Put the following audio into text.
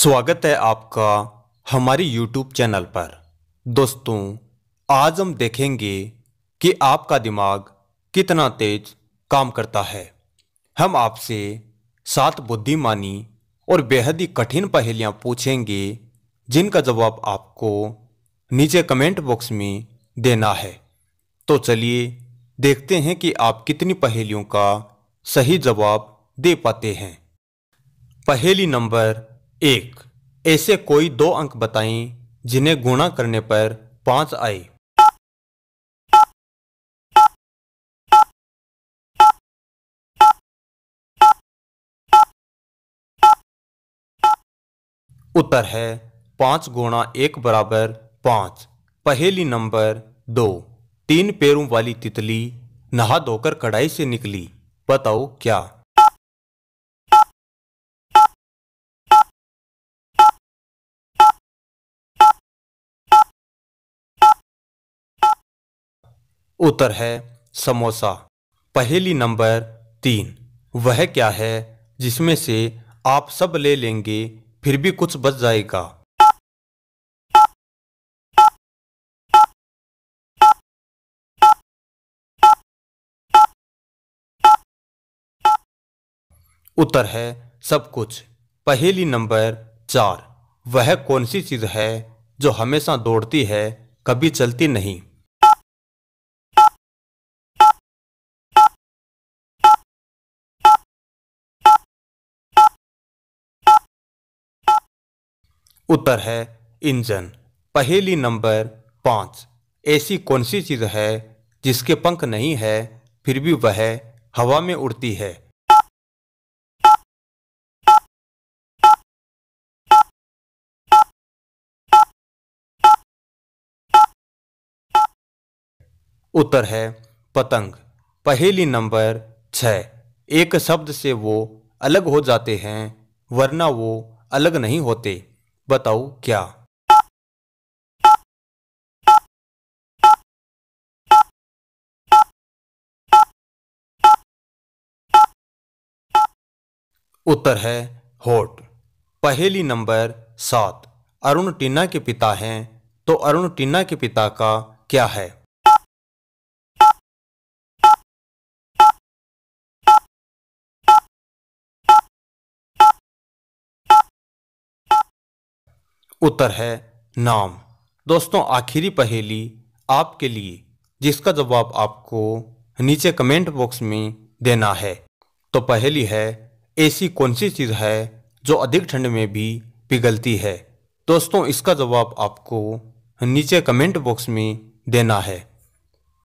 स्वागत है आपका हमारी YouTube चैनल पर दोस्तों आज हम देखेंगे कि आपका दिमाग कितना तेज काम करता है हम आपसे सात बुद्धिमानी और बेहद ही कठिन पहेलियां पूछेंगे जिनका जवाब आपको नीचे कमेंट बॉक्स में देना है तो चलिए देखते हैं कि आप कितनी पहेलियों का सही जवाब दे पाते हैं पहेली नंबर एक ऐसे कोई दो अंक बताएं जिन्हें गुणा करने पर पांच आए उत्तर है पांच गुणा एक बराबर पांच पहेली नंबर दो तीन पैरों वाली तितली नहा धोकर कढ़ाई से निकली बताओ क्या उत्तर है समोसा पहेली नंबर तीन वह क्या है जिसमें से आप सब ले लेंगे फिर भी कुछ बच जाएगा उत्तर है सब कुछ पहेली नंबर चार वह कौन सी चीज है जो हमेशा दौड़ती है कभी चलती नहीं उत्तर है इंजन पहेली नंबर पाँच ऐसी कौन सी चीज़ है जिसके पंख नहीं है फिर भी वह हवा में उड़ती है उत्तर है पतंग पहेली नंबर छ एक शब्द से वो अलग हो जाते हैं वरना वो अलग नहीं होते बताओ क्या उत्तर है होट पहेली नंबर सात अरुण टीना के पिता हैं तो अरुण टीना के पिता का क्या है उत्तर है नाम दोस्तों आखिरी पहेली आपके लिए जिसका जवाब आपको नीचे कमेंट बॉक्स में देना है तो पहेली है ऐसी कौन सी चीज़ है जो अधिक ठंड में भी पिघलती है दोस्तों इसका जवाब आपको नीचे कमेंट बॉक्स में देना है